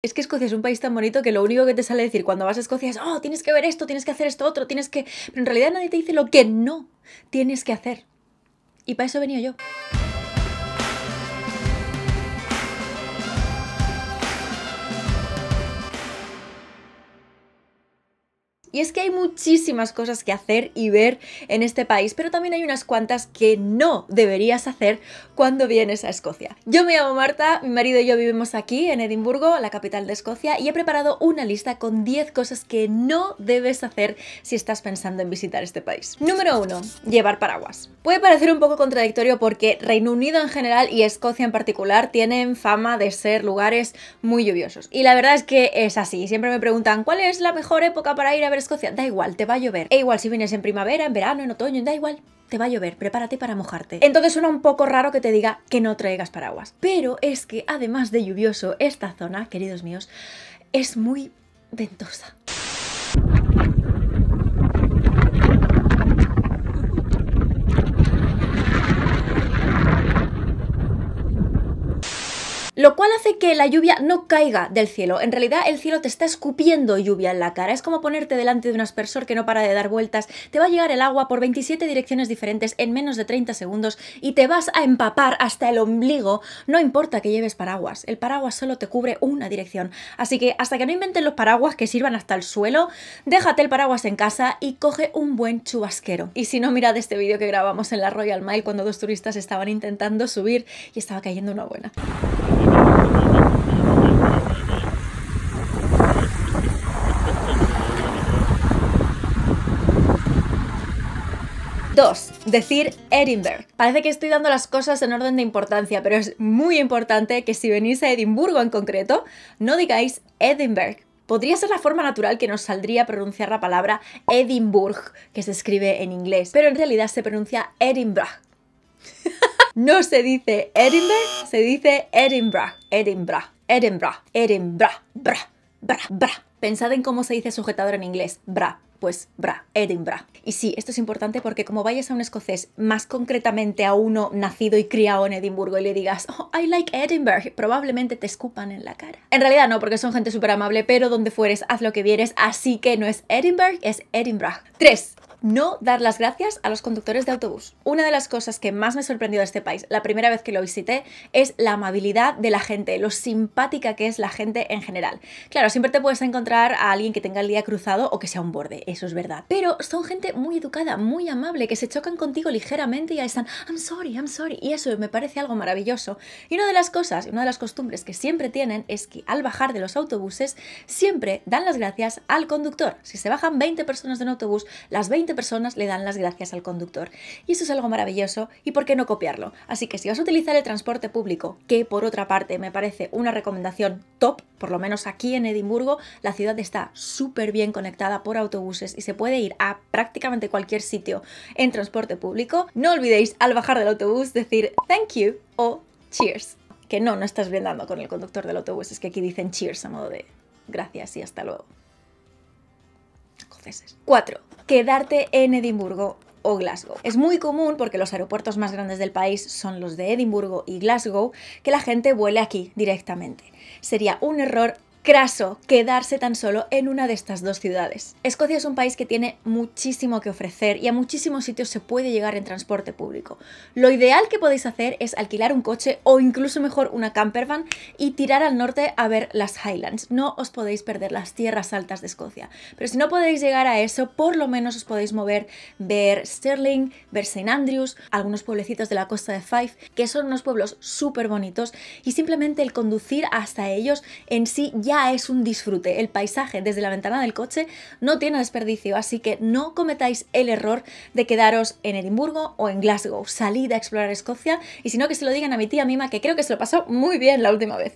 Es que Escocia es un país tan bonito que lo único que te sale decir cuando vas a Escocia es, oh, tienes que ver esto, tienes que hacer esto otro, tienes que... Pero en realidad nadie te dice lo que no tienes que hacer. Y para eso he venido yo. Y es que hay muchísimas cosas que hacer y ver en este país, pero también hay unas cuantas que no deberías hacer cuando vienes a Escocia. Yo me llamo Marta, mi marido y yo vivimos aquí en Edimburgo, la capital de Escocia, y he preparado una lista con 10 cosas que no debes hacer si estás pensando en visitar este país. Número 1. Llevar paraguas. Puede parecer un poco contradictorio porque Reino Unido en general y Escocia en particular tienen fama de ser lugares muy lluviosos. Y la verdad es que es así. Siempre me preguntan, ¿cuál es la mejor época para ir a ver da igual, te va a llover. E igual si vienes en primavera, en verano, en otoño, da igual, te va a llover, prepárate para mojarte. Entonces suena un poco raro que te diga que no traigas paraguas. Pero es que además de lluvioso, esta zona, queridos míos, es muy ventosa. lo cual hace que la lluvia no caiga del cielo. En realidad el cielo te está escupiendo lluvia en la cara. Es como ponerte delante de un aspersor que no para de dar vueltas. Te va a llegar el agua por 27 direcciones diferentes en menos de 30 segundos y te vas a empapar hasta el ombligo. No importa que lleves paraguas. El paraguas solo te cubre una dirección. Así que hasta que no inventen los paraguas que sirvan hasta el suelo, déjate el paraguas en casa y coge un buen chubasquero. Y si no, mirad este vídeo que grabamos en la Royal Mile cuando dos turistas estaban intentando subir y estaba cayendo una buena. 2. Decir Edinburgh. Parece que estoy dando las cosas en orden de importancia, pero es muy importante que si venís a Edimburgo en concreto, no digáis Edinburgh. Podría ser la forma natural que nos saldría pronunciar la palabra Edinburgh, que se escribe en inglés, pero en realidad se pronuncia Edinburgh. No se dice Edinburgh, se dice Edinburgh, Edinburgh, Edinburgh, Edinburgh, bra, bra, bra. Pensad en cómo se dice sujetador en inglés, bra, pues bra, Edinburgh. Y sí, esto es importante porque como vayas a un escocés, más concretamente a uno nacido y criado en Edimburgo y le digas, oh, I like Edinburgh, probablemente te escupan en la cara. En realidad no, porque son gente súper amable, pero donde fueres, haz lo que vieres, así que no es Edinburgh, es Edinburgh. 3 no dar las gracias a los conductores de autobús. Una de las cosas que más me sorprendió de este país, la primera vez que lo visité, es la amabilidad de la gente, lo simpática que es la gente en general. Claro, siempre te puedes encontrar a alguien que tenga el día cruzado o que sea un borde, eso es verdad. Pero son gente muy educada, muy amable, que se chocan contigo ligeramente y ahí están, I'm sorry, I'm sorry. Y eso me parece algo maravilloso. Y una de las cosas, una de las costumbres que siempre tienen es que al bajar de los autobuses, siempre dan las gracias al conductor. Si se bajan 20 personas de un autobús, las 20 personas le dan las gracias al conductor. Y eso es algo maravilloso y por qué no copiarlo. Así que si vas a utilizar el transporte público, que por otra parte me parece una recomendación top, por lo menos aquí en Edimburgo, la ciudad está súper bien conectada por autobuses y se puede ir a prácticamente cualquier sitio en transporte público, no olvidéis al bajar del autobús decir thank you o cheers. Que no, no estás brindando con el conductor del autobús, es que aquí dicen cheers a modo de gracias y hasta luego. 4 quedarte en Edimburgo o Glasgow. Es muy común, porque los aeropuertos más grandes del país son los de Edimburgo y Glasgow, que la gente vuele aquí directamente. Sería un error craso quedarse tan solo en una de estas dos ciudades. Escocia es un país que tiene muchísimo que ofrecer y a muchísimos sitios se puede llegar en transporte público. Lo ideal que podéis hacer es alquilar un coche o incluso mejor una campervan y tirar al norte a ver las Highlands. No os podéis perder las tierras altas de Escocia. Pero si no podéis llegar a eso, por lo menos os podéis mover, ver Stirling, ver St. Andrews, algunos pueblecitos de la costa de Fife, que son unos pueblos súper bonitos y simplemente el conducir hasta ellos en sí ya es un disfrute. El paisaje desde la ventana del coche no tiene desperdicio, así que no cometáis el error de quedaros en Edimburgo o en Glasgow. Salid a explorar Escocia y si no que se lo digan a mi tía Mima que creo que se lo pasó muy bien la última vez.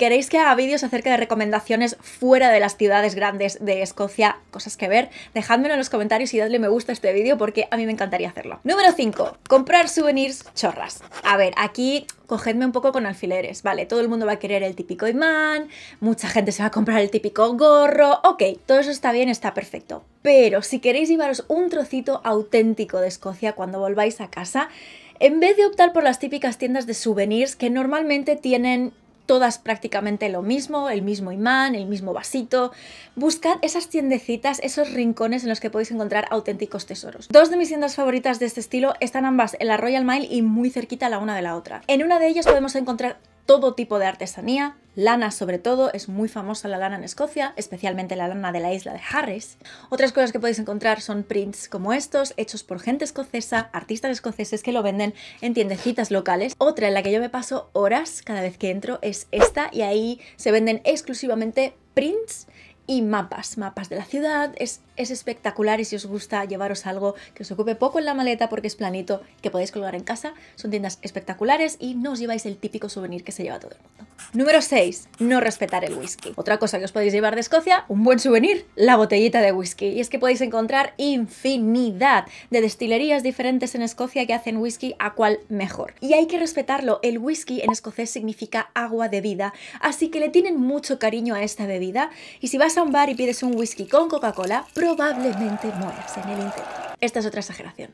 queréis que haga vídeos acerca de recomendaciones fuera de las ciudades grandes de Escocia, cosas que ver, dejadmelo en los comentarios y dadle me gusta a este vídeo porque a mí me encantaría hacerlo. Número 5. Comprar souvenirs chorras. A ver, aquí cogedme un poco con alfileres, ¿vale? Todo el mundo va a querer el típico imán, mucha gente se va a comprar el típico gorro, ok, todo eso está bien, está perfecto. Pero si queréis llevaros un trocito auténtico de Escocia cuando volváis a casa, en vez de optar por las típicas tiendas de souvenirs que normalmente tienen todas prácticamente lo mismo, el mismo imán, el mismo vasito. Buscad esas tiendecitas, esos rincones en los que podéis encontrar auténticos tesoros. Dos de mis tiendas favoritas de este estilo están ambas en la Royal Mile y muy cerquita la una de la otra. En una de ellas podemos encontrar todo tipo de artesanía, lana sobre todo, es muy famosa la lana en Escocia, especialmente la lana de la isla de Harris. Otras cosas que podéis encontrar son prints como estos, hechos por gente escocesa, artistas escoceses que lo venden en tiendecitas locales. Otra en la que yo me paso horas cada vez que entro es esta y ahí se venden exclusivamente prints y mapas, mapas de la ciudad, es, espectacular y si os gusta llevaros algo que os ocupe poco en la maleta porque es planito, que podéis colgar en casa, son tiendas espectaculares y no os lleváis el típico souvenir que se lleva todo el mundo. Número 6. No respetar el whisky. Otra cosa que os podéis llevar de Escocia, un buen souvenir, la botellita de whisky. Y es que podéis encontrar infinidad de destilerías diferentes en Escocia que hacen whisky a cual mejor. Y hay que respetarlo, el whisky en escocés significa agua de vida, así que le tienen mucho cariño a esta bebida y si vas a un bar y pides un whisky con Coca-Cola, probablemente mueras en el intento. Esta es otra exageración,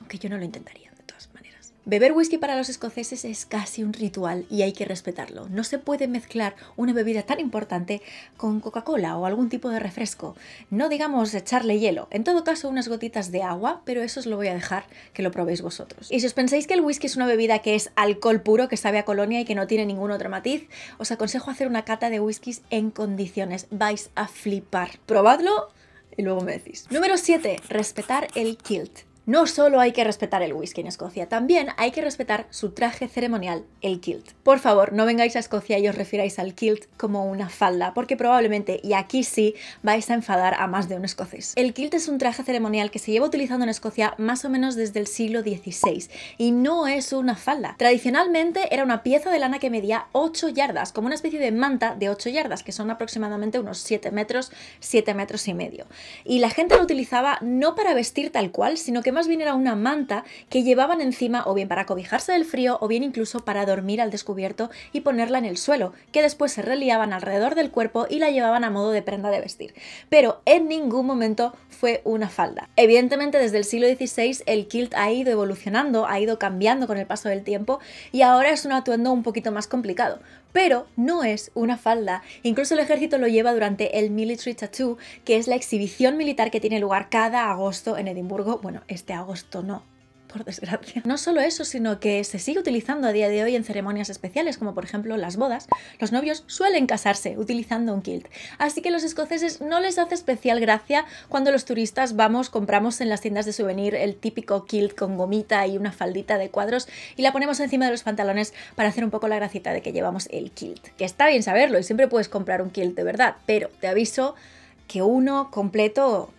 aunque yo no lo intentaría. Beber whisky para los escoceses es casi un ritual y hay que respetarlo. No se puede mezclar una bebida tan importante con Coca-Cola o algún tipo de refresco. No digamos echarle hielo, en todo caso unas gotitas de agua, pero eso os lo voy a dejar que lo probéis vosotros. Y si os pensáis que el whisky es una bebida que es alcohol puro, que sabe a colonia y que no tiene ningún otro matiz, os aconsejo hacer una cata de whiskies en condiciones. Vais a flipar. Probadlo y luego me decís. Número 7. Respetar el kilt. No solo hay que respetar el whisky en Escocia, también hay que respetar su traje ceremonial, el kilt. Por favor, no vengáis a Escocia y os refiráis al kilt como una falda, porque probablemente, y aquí sí, vais a enfadar a más de un escocés. El kilt es un traje ceremonial que se lleva utilizando en Escocia más o menos desde el siglo XVI, y no es una falda. Tradicionalmente era una pieza de lana que medía 8 yardas, como una especie de manta de 8 yardas, que son aproximadamente unos 7 metros, 7 metros y medio. Y la gente lo utilizaba no para vestir tal cual, sino que más bien era una manta que llevaban encima o bien para cobijarse del frío o bien incluso para dormir al descubierto y ponerla en el suelo, que después se reliaban alrededor del cuerpo y la llevaban a modo de prenda de vestir. Pero en ningún momento fue una falda. Evidentemente desde el siglo XVI el kilt ha ido evolucionando, ha ido cambiando con el paso del tiempo y ahora es un atuendo un poquito más complicado pero no es una falda. Incluso el ejército lo lleva durante el Military Tattoo, que es la exhibición militar que tiene lugar cada agosto en Edimburgo. Bueno, este agosto no, por desgracia. No solo eso, sino que se sigue utilizando a día de hoy en ceremonias especiales, como por ejemplo las bodas. Los novios suelen casarse utilizando un kilt. Así que los escoceses no les hace especial gracia cuando los turistas vamos, compramos en las tiendas de souvenir el típico kilt con gomita y una faldita de cuadros y la ponemos encima de los pantalones para hacer un poco la gracita de que llevamos el kilt. Que está bien saberlo y siempre puedes comprar un kilt de verdad, pero te aviso que uno completo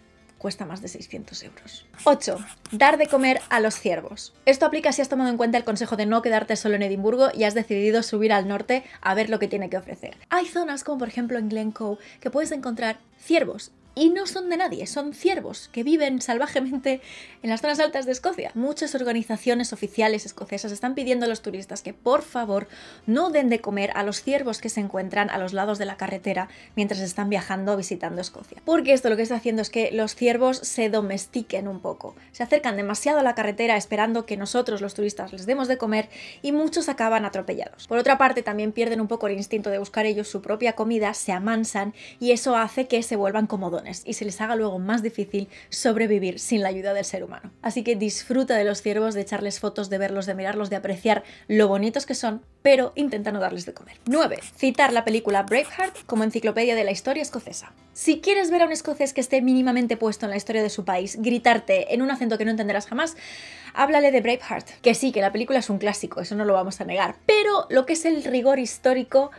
cuesta más de 600 euros. 8. Dar de comer a los ciervos. Esto aplica si has tomado en cuenta el consejo de no quedarte solo en Edimburgo y has decidido subir al norte a ver lo que tiene que ofrecer. Hay zonas como por ejemplo en Glencoe que puedes encontrar ciervos y no son de nadie, son ciervos que viven salvajemente en las zonas altas de Escocia. Muchas organizaciones oficiales escocesas están pidiendo a los turistas que por favor no den de comer a los ciervos que se encuentran a los lados de la carretera mientras están viajando o visitando Escocia. Porque esto lo que está haciendo es que los ciervos se domestiquen un poco, se acercan demasiado a la carretera esperando que nosotros los turistas les demos de comer y muchos acaban atropellados. Por otra parte, también pierden un poco el instinto de buscar ellos su propia comida, se amansan y eso hace que se vuelvan como y se les haga luego más difícil sobrevivir sin la ayuda del ser humano. Así que disfruta de los ciervos, de echarles fotos, de verlos, de mirarlos, de apreciar lo bonitos que son, pero intenta no darles de comer. 9. Citar la película Braveheart como enciclopedia de la historia escocesa. Si quieres ver a un escocés que esté mínimamente puesto en la historia de su país, gritarte en un acento que no entenderás jamás, háblale de Braveheart. Que sí, que la película es un clásico, eso no lo vamos a negar, pero lo que es el rigor histórico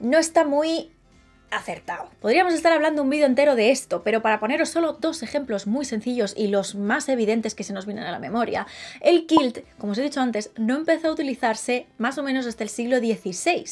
no está muy acertado. Podríamos estar hablando un vídeo entero de esto, pero para poneros solo dos ejemplos muy sencillos y los más evidentes que se nos vienen a la memoria, el kilt, como os he dicho antes, no empezó a utilizarse más o menos hasta el siglo XVI.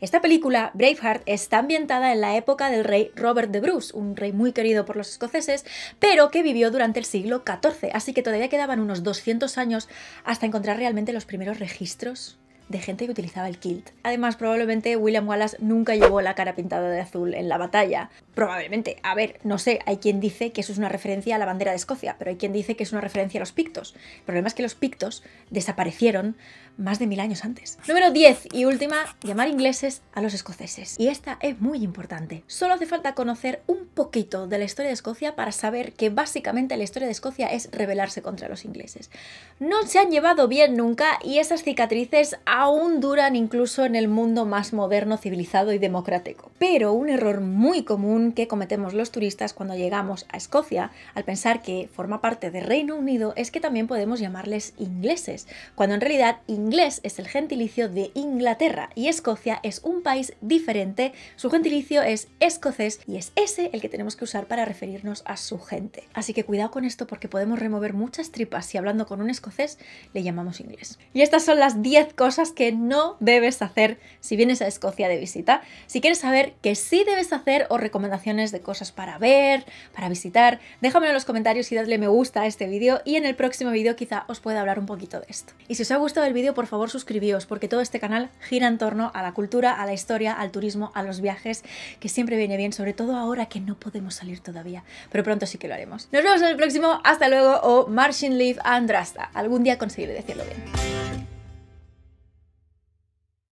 Esta película, Braveheart, está ambientada en la época del rey Robert de Bruce, un rey muy querido por los escoceses, pero que vivió durante el siglo XIV, así que todavía quedaban unos 200 años hasta encontrar realmente los primeros registros de gente que utilizaba el kilt. Además, probablemente William Wallace nunca llevó la cara pintada de azul en la batalla. Probablemente. A ver, no sé, hay quien dice que eso es una referencia a la bandera de Escocia, pero hay quien dice que es una referencia a los pictos. El problema es que los pictos desaparecieron más de mil años antes. Número 10 y última, llamar ingleses a los escoceses. Y esta es muy importante. Solo hace falta conocer un poquito de la historia de Escocia para saber que básicamente la historia de Escocia es rebelarse contra los ingleses. No se han llevado bien nunca y esas cicatrices aún duran incluso en el mundo más moderno, civilizado y democrático. Pero un error muy común que cometemos los turistas cuando llegamos a Escocia al pensar que forma parte de Reino Unido es que también podemos llamarles ingleses, cuando en realidad inglés es el gentilicio de Inglaterra y Escocia es un país diferente. Su gentilicio es escocés y es ese el que tenemos que usar para referirnos a su gente. Así que cuidado con esto porque podemos remover muchas tripas si hablando con un escocés le llamamos inglés. Y estas son las 10 cosas que no debes hacer si vienes a Escocia de visita. Si quieres saber qué sí debes hacer o recomendaciones de cosas para ver, para visitar, déjamelo en los comentarios y dadle me gusta a este vídeo y en el próximo vídeo quizá os pueda hablar un poquito de esto. Y si os ha gustado el vídeo, por favor suscribíos, porque todo este canal gira en torno a la cultura, a la historia, al turismo, a los viajes, que siempre viene bien, sobre todo ahora que no podemos salir todavía, pero pronto sí que lo haremos. Nos vemos en el próximo, hasta luego, o Marching and Andrasta. Algún día conseguiré decirlo bien.